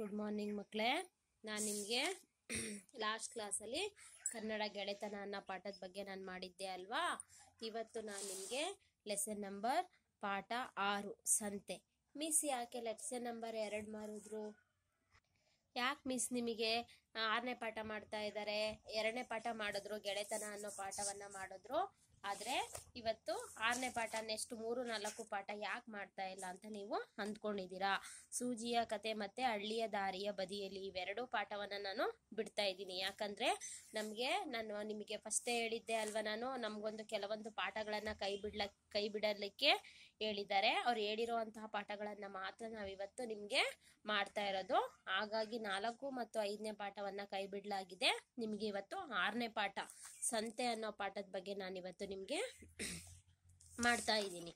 good morning ಮಕ್ಕಳೇ ನಾನು ನಿಮಗೆ ಲಾಸ್ಟ್ ಕ್ಲಾಸಲ್ಲಿ ಕನ್ನಡ ಗೆಳೆತನ ಅನ್ನೋ ಪಾಠದ ಬಗ್ಗೆ ನಾನು ಮಾಡಿದ್ದೆ ಅಲ್ವಾ ಇವತ್ತು ನಾನು ನಿಮಗೆ ಲೆಸನ್ ನಂಬರ್ ಪಾಠ ಆರು ಸಂತೆ ಮಿಸ್ ಯಾಕೆ ಲೆಸನ್ ನಂಬರ್ ಎರಡು ಮಾರಿದ್ರು ಯಾಕೆ ಮಿಸ್ ನಿಮಗೆ ಆರನೇ ಪಾಠ ಮಾಡ್ತಾ ಇದ್ದಾರೆ ಎರಡನೇ ಪಾಠ ಮಾಡಿದ್ರು ಗೆಳೆತನ ಅನ್ನೋ ಪಾಠವನ್ನು ಮಾಡಿದ್ರು ಆದ್ರೆ ಇವತ್ತು ಆರನೇ ಪಾಠ ನೆಕ್ಸ್ಟ್ ಮೂರು ನಾಲ್ಕು ಪಾಠ ಯಾಕೆ ಮಾಡ್ತಾ ಇಲ್ಲ ಅಂತ ನೀವು ಅಂದ್ಕೊಂಡಿದ್ದೀರಾ ಸೂಜಿಯ ಕತೆ ಮತ್ತೆ ಹಳ್ಳಿಯ ದಾರಿಯ ಬದಿಯಲ್ಲಿ ಇವೆರಡೂ ಪಾಠವನ್ನು ನಾನು ಬಿಡ್ತಾ ಇದ್ದೀನಿ ಯಾಕಂದ್ರೆ ನಮಗೆ ನಾನು ನಿಮಗೆ ಫಸ್ಟೇ ಹೇಳಿದ್ದೆ ಅಲ್ವಾ ನಾನು ನಮಗೊಂದು ಕೆಲವೊಂದು ಪಾಠಗಳನ್ನ ಕೈ ಬಿಡ್ಲ ಕೈ ಬಿಡಲಿಕ್ಕೆ ಹೇಳಿದ್ದಾರೆ ಅವ್ರು ಹೇಳಿರುವಂತಹ ಪಾಠಗಳನ್ನ ಮಾತ್ರ ಇವತ್ತು ನಿಮಗೆ ಮಾಡ್ತಾ ಇರೋದು ಹಾಗಾಗಿ ನಾಲ್ಕು ಮತ್ತು ಐದನೇ ಪಾಠವನ್ನ ಕೈ ಬಿಡಲಾಗಿದೆ ನಿಮಗೆ ಇವತ್ತು ಆರನೇ ಪಾಠ ಸಂತೆ ಅನ್ನೋ ಪಾಠದ ಬಗ್ಗೆ ನಾನು ಇವತ್ತು ನಿಮಗೆ ಮಾಡ್ತಾ ಇದ್ದೀನಿ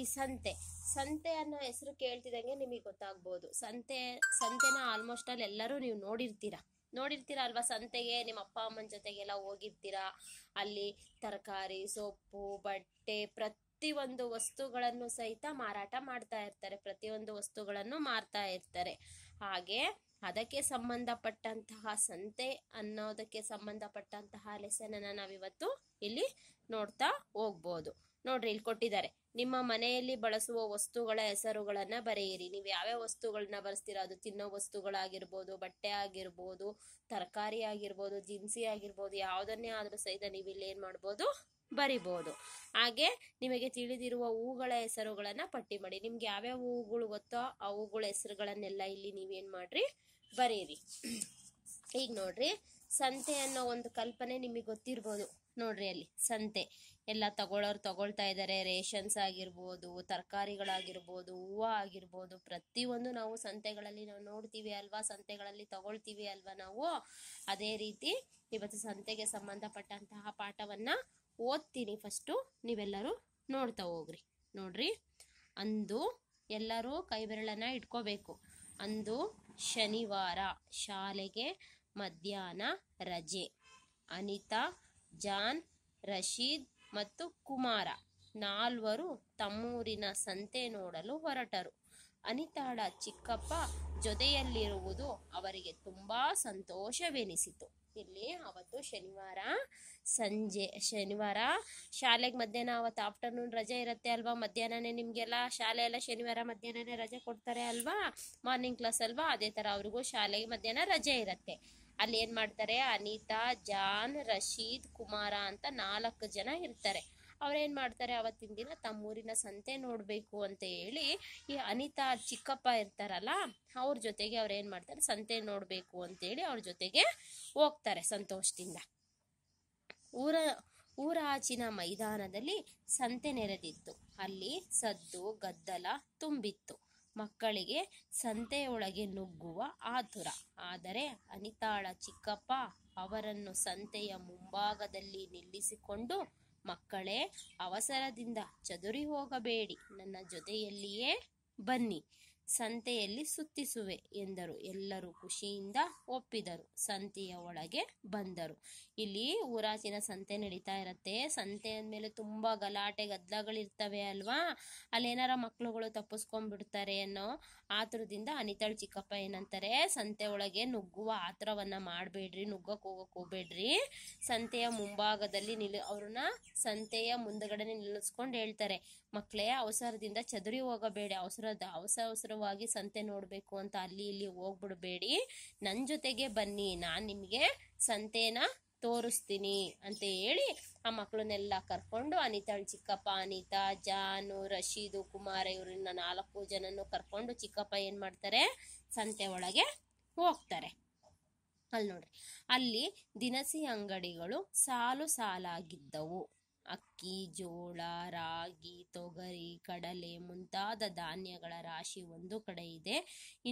ಈ ಸಂತೆ ಸಂತೆ ಅನ್ನೋ ಹೆಸರು ಕೇಳ್ತಿದಂಗೆ ನಿಮಗೆ ಗೊತ್ತಾಗ್ಬೋದು ಸಂತೆ ಸಂತೆನ ಆಲ್ಮೋಸ್ಟ್ ಅಲ್ಲಿ ಎಲ್ಲರೂ ನೀವು ನೋಡಿರ್ತೀರಾ ನೋಡಿರ್ತೀರ ಅಲ್ವಾ ಸಂತೆಗೆ ನಿಮ್ಮ ಅಪ್ಪ ಅಮ್ಮನ ಜೊತೆಗೆಲ್ಲ ಹೋಗಿರ್ತೀರಾ ಅಲ್ಲಿ ತರಕಾರಿ ಸೊಪ್ಪು ಬಟ್ಟೆ ಪ್ರತಿಯೊಂದು ವಸ್ತುಗಳನ್ನು ಸಹಿತ ಮಾರಾಟ ಮಾಡ್ತಾ ಇರ್ತಾರೆ ಪ್ರತಿಯೊಂದು ವಸ್ತುಗಳನ್ನು ಮಾರ್ತಾ ಇರ್ತಾರೆ ಹಾಗೆ ಅದಕ್ಕೆ ಸಂಬಂಧಪಟ್ಟಂತಹ ಸಂತೆ ಅನ್ನೋದಕ್ಕೆ ಸಂಬಂಧಪಟ್ಟಂತಹ ಅನ್ನ ನಾವಿವತ್ತು ಇಲ್ಲಿ ನೋಡ್ತಾ ಹೋಗ್ಬೋದು ನೋಡ್ರಿ ಇಲ್ಲಿ ಕೊಟ್ಟಿದ್ದಾರೆ ನಿಮ್ಮ ಮನೆಯಲ್ಲಿ ಬಳಸುವ ವಸ್ತುಗಳ ಹೆಸರುಗಳನ್ನ ಬರೆಯಿರಿ ನೀವು ಯಾವ್ಯಾವ ವಸ್ತುಗಳನ್ನ ಬರ್ಸ್ತೀರಾ ಅದು ತಿನ್ನೋ ವಸ್ತುಗಳಾಗಿರ್ಬೋದು ಬಟ್ಟೆ ಆಗಿರ್ಬೋದು ತರಕಾರಿ ಆಗಿರ್ಬೋದು ದಿನಸಿ ಆಗಿರ್ಬೋದು ಯಾವುದನ್ನೇ ಆದ್ರೂ ಸಹಿತ ನೀವು ಇಲ್ಲಿ ಏನ್ ಮಾಡ್ಬೋದು ಬರಿಬೋದು ಹಾಗೆ ನಿಮಗೆ ತಿಳಿದಿರುವ ಹೂಗಳ ಹೆಸರುಗಳನ್ನ ಪಟ್ಟಿ ಮಾಡಿ ನಿಮ್ಗೆ ಯಾವ್ಯಾವ ಹೂಗಳು ಗೊತ್ತೋ ಆ ಹೂಗಳ ಹೆಸರುಗಳನ್ನೆಲ್ಲ ಇಲ್ಲಿ ನೀವೇನ್ ಮಾಡ್ರಿ ಬರೀರಿ ಈಗ ನೋಡ್ರಿ ಸಂತೆ ಅನ್ನೋ ಒಂದು ಕಲ್ಪನೆ ನಿಮಗೆ ಗೊತ್ತಿರ್ಬೋದು ನೋಡ್ರಿ ಅಲ್ಲಿ ಸಂತೆ ಎಲ್ಲ ತಗೊಳ್ಳೋರು ತಗೊಳ್ತಾ ಇದ್ದಾರೆ ರೇಷನ್ಸ್ ಆಗಿರ್ಬೋದು ತರಕಾರಿಗಳಾಗಿರ್ಬೋದು ಹೂವು ಆಗಿರ್ಬೋದು ಪ್ರತಿಯೊಂದು ನಾವು ಸಂತೆಗಳಲ್ಲಿ ನಾವು ನೋಡ್ತೀವಿ ಅಲ್ವಾ ಸಂತೆಗಳಲ್ಲಿ ತಗೊಳ್ತೀವಿ ಅಲ್ವಾ ನಾವು ಅದೇ ರೀತಿ ಇವತ್ತು ಸಂತೆಗೆ ಸಂಬಂಧಪಟ್ಟಂತಹ ಪಾಠವನ್ನು ಓದ್ತೀನಿ ಫಸ್ಟು ನೀವೆಲ್ಲರೂ ನೋಡ್ತಾ ಹೋಗ್ರಿ ನೋಡ್ರಿ ಅಂದು ಎಲ್ಲರೂ ಕೈಬೆರಳನ್ನು ಇಟ್ಕೋಬೇಕು ಅಂದು ಶನಿವಾರ ಶಾಲೆಗೆ ಮಧ್ಯಾಹ್ನ ರಜೆ ಅನಿತಾ ಜಾನ್ ರಶೀದ್ ಮತ್ತು ಕುಮಾರ ನಾಲ್ವರು ತಮ್ಮೂರಿನ ಸಂತೆ ನೋಡಲು ಹೊರಟರು ಅನಿತಾಳ ಚಿಕ್ಕಪ್ಪ ಜೊತೆಯಲ್ಲಿರುವುದು ಅವರಿಗೆ ತುಂಬಾ ಸಂತೋಷವೆನಿಸಿತು ಇಲ್ಲಿ ಅವತ್ತು ಶನಿವಾರ ಸಂಜೆ ಶನಿವಾರ ಶಾಲೆಗೆ ಮಧ್ಯಾಹ್ನ ಅವತ್ತು ಆಫ್ಟರ್ನೂನ್ ರಜೆ ಇರುತ್ತೆ ಅಲ್ವಾ ಮಧ್ಯಾಹ್ನನೇ ನಿಮಗೆಲ್ಲ ಶಾಲೆಯೆಲ್ಲ ಶನಿವಾರ ಮಧ್ಯಾಹ್ನನೇ ರಜೆ ಕೊಡ್ತಾರೆ ಅಲ್ವಾ ಮಾರ್ನಿಂಗ್ ಕ್ಲಾಸ್ ಅಲ್ವಾ ಅದೇ ಥರ ಅವ್ರಿಗೂ ಶಾಲೆಗೆ ಮಧ್ಯಾಹ್ನ ರಜೆ ಇರುತ್ತೆ ಅಲ್ಲಿ ಏನು ಮಾಡ್ತಾರೆ ಅನಿತಾ ಜಾನ್ ರಶೀದ್ ಕುಮಾರ ಅಂತ ನಾಲ್ಕು ಜನ ಇರ್ತಾರೆ ಅವ್ರೇನು ಮಾಡ್ತಾರೆ ಅವತ್ತಿನ ದಿನ ತಮ್ಮೂರಿನ ಸಂತೆ ನೋಡಬೇಕು ಅಂತ ಹೇಳಿ ಈ ಅನಿತಾ ಚಿಕ್ಕಪ್ಪ ಇರ್ತಾರಲ್ಲ ಅವ್ರ ಜೊತೆಗೆ ಏನು ಮಾಡ್ತಾರೆ ಸಂತೆ ನೋಡಬೇಕು ಅಂತೇಳಿ ಅವ್ರ ಜೊತೆಗೆ ಹೋಗ್ತಾರೆ ಸಂತೋಷದಿಂದ ಊರ ಊರಾಚಿನ ಮೈದಾನದಲ್ಲಿ ಸಂತೆ ನೆರೆದಿತ್ತು ಅಲ್ಲಿ ಸದ್ದು ಗದ್ದಲ ತುಂಬಿತ್ತು ಮಕ್ಕಳಿಗೆ ಸಂತೆಯೊಳಗೆ ನುಗ್ಗುವ ಆತುರ ಆದರೆ ಅನಿತಾಳ ಚಿಕ್ಕಪ್ಪ ಅವರನ್ನು ಸಂತೆಯ ಮುಂಭಾಗದಲ್ಲಿ ನಿಲ್ಲಿಸಿಕೊಂಡು ಮಕ್ಕಳೇ ಅವಸರದಿಂದ ಚದುರಿ ಹೋಗಬೇಡಿ ನನ್ನ ಜೊತೆಯಲ್ಲಿಯೇ ಬನ್ನಿ ಸಂತೆಯಲ್ಲಿ ಸುತ್ತಿಸುವೆ ಎಂದರು ಎಲ್ಲರೂ ಖುಷಿಯಿಂದ ಒಪ್ಪಿದರು ಸಂತೆಯ ಒಳಗೆ ಬಂದರು ಇಲ್ಲಿ ಊರಾಚಿನ ಸಂತೆ ನಡೀತಾ ಇರತ್ತೆ ಸಂತೆ ಅಂದಮೇಲೆ ತುಂಬ ಗಲಾಟೆ ಗದ್ದಲಗಳಿರ್ತವೆ ಅಲ್ವಾ ಅಲ್ಲೇನಾರ ಮಕ್ಳುಗಳು ತಪ್ಪಿಸ್ಕೊಂಡ್ಬಿಡ್ತಾರೆ ಅನ್ನೋ ಆತುರದಿಂದ ಅನಿತಾಳ್ ಚಿಕ್ಕಪ್ಪ ಏನಂತಾರೆ ಸಂತೆ ಒಳಗೆ ನುಗ್ಗುವ ಆತರವನ್ನ ಮಾಡಬೇಡ್ರಿ ನುಗ್ಗಕ್ಕೆ ಹೋಗಕ್ಕೆ ಹೋಗ್ಬೇಡ್ರಿ ಸಂತೆಯ ಮುಂಭಾಗದಲ್ಲಿ ನಿಲ್ ಅವ್ರನ್ನ ಸಂತೆಯ ಮುಂದಗಡೆ ನಿಲ್ಲಿಸ್ಕೊಂಡು ಹೇಳ್ತಾರೆ ಮಕ್ಕಳೇ ಅವಸರದಿಂದ ಚದುರಿ ಹೋಗಬೇಡಿ ಅವಸರದ ಅವಸರ ಅವಸರ ಅವಸರವಾಗಿ ಸಂತೆ ನೋಡಬೇಕು ಅಂತ ಅಲ್ಲಿ ಇಲ್ಲಿ ಹೋಗ್ಬಿಡಬೇಡಿ ನನ್ನ ಜೊತೆಗೆ ಬನ್ನಿ ನಾನು ನಿಮಗೆ ಸಂತೆನ ತೋರಿಸ್ತೀನಿ ಅಂತ ಹೇಳಿ ಆ ಮಕ್ಕಳನ್ನೆಲ್ಲ ಕರ್ಕೊಂಡು ಅನಿತಾಳ್ ಚಿಕ್ಕಪ್ಪ ಅನಿತಾ ಜಾನು ರಶೀದು ಕುಮಾರ ಇವರನ್ನ ನಾಲ್ಕು ಜನನು ಕರ್ಕೊಂಡು ಚಿಕ್ಕಪ್ಪ ಏನು ಮಾಡ್ತಾರೆ ಸಂತೆ ಒಳಗೆ ಹೋಗ್ತಾರೆ ಅಲ್ಲಿ ನೋಡ್ರಿ ಅಲ್ಲಿ ದಿನಸಿ ಅಂಗಡಿಗಳು ಸಾಲು ಸಾಲಾಗಿದ್ದವು ಅಕ್ಕಿ ಜೋಳ ರಾಗಿ ತೊಗರಿ ಕಡಲೆ ಮುಂತಾದ ಧಾನ್ಯಗಳ ರಾಶಿ ಒಂದು ಕಡೆ ಇದೆ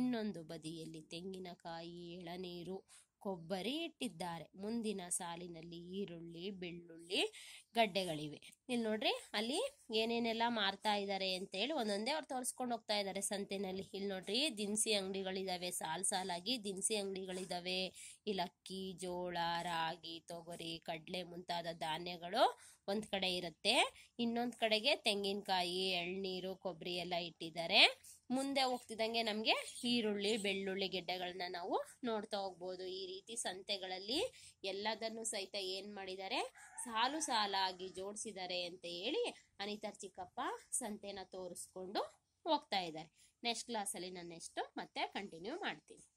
ಇನ್ನೊಂದು ಬದಿಯಲ್ಲಿ ತೆಂಗಿನಕಾಯಿ ಎಳನೀರು ಕೊಬ್ಬರಿ ಇಟ್ಟಿದ್ದಾರೆ ಮುಂದಿನ ಸಾಲಿನಲ್ಲಿ ಈರುಳ್ಳಿ ಬೆಳ್ಳುಳ್ಳಿ ಗಡ್ಡೆಗಳಿವೆ ಇಲ್ಲಿ ನೋಡ್ರಿ ಅಲ್ಲಿ ಏನೇನೆಲ್ಲ ಮಾರ್ತಾ ಇದ್ದಾರೆ ಅಂತ ಹೇಳಿ ಒಂದೊಂದೇ ಅವ್ರು ತೋರಿಸ್ಕೊಂಡು ಹೋಗ್ತಾ ಇದ್ದಾರೆ ಸಂತೆನಲ್ಲಿ ಇಲ್ಲಿ ನೋಡ್ರಿ ದಿನಸಿ ಅಂಗಡಿಗಳಿದಾವೆ ಸಾಲ್ ಸಾಲಾಗಿ ದಿನಸಿ ಅಂಗಡಿಗಳಿದಾವೆ ಇಲ್ಲಿ ಅಕ್ಕಿ ಜೋಳ ರಾಗಿ ತೊಗರಿ ಕಡಲೆ ಮುಂತಾದ ಧಾನ್ಯಗಳು ಒಂದ್ ಕಡೆ ಇರುತ್ತೆ ಇನ್ನೊಂದ್ ಕಡೆಗೆ ತೆಂಗಿನಕಾಯಿ ಎಳ್ನೀರು ಕೊಬ್ಬರಿ ಎಲ್ಲ ಇಟ್ಟಿದ್ದಾರೆ ಮುಂದೆ ಹೋಗ್ತಿದ್ದಂಗೆ ನಮಗೆ ಈರುಳ್ಳಿ ಬೆಳ್ಳುಳ್ಳಿ ಗೆಡ್ಡೆಗಳನ್ನ ನಾವು ನೋಡ್ತಾ ಹೋಗ್ಬೋದು ಈ ರೀತಿ ಸಂತೆಗಳಲ್ಲಿ ಎಲ್ಲದನ್ನು ಸಹಿತ ಏನು ಮಾಡಿದ್ದಾರೆ ಸಾಲು ಸಾಲಾಗಿ ಜೋಡಿಸಿದ್ದಾರೆ ಅಂತ ಹೇಳಿ ಅನಿತಾ ಚಿಕ್ಕಪ್ಪ ಸಂತೆನ ತೋರಿಸ್ಕೊಂಡು ಹೋಗ್ತಾ ಇದ್ದಾರೆ ನೆಕ್ಸ್ಟ್ ಕ್ಲಾಸಲ್ಲಿ ನಾನು ನೆಕ್ಸ್ಟು ಮತ್ತೆ ಕಂಟಿನ್ಯೂ ಮಾಡ್ತೀನಿ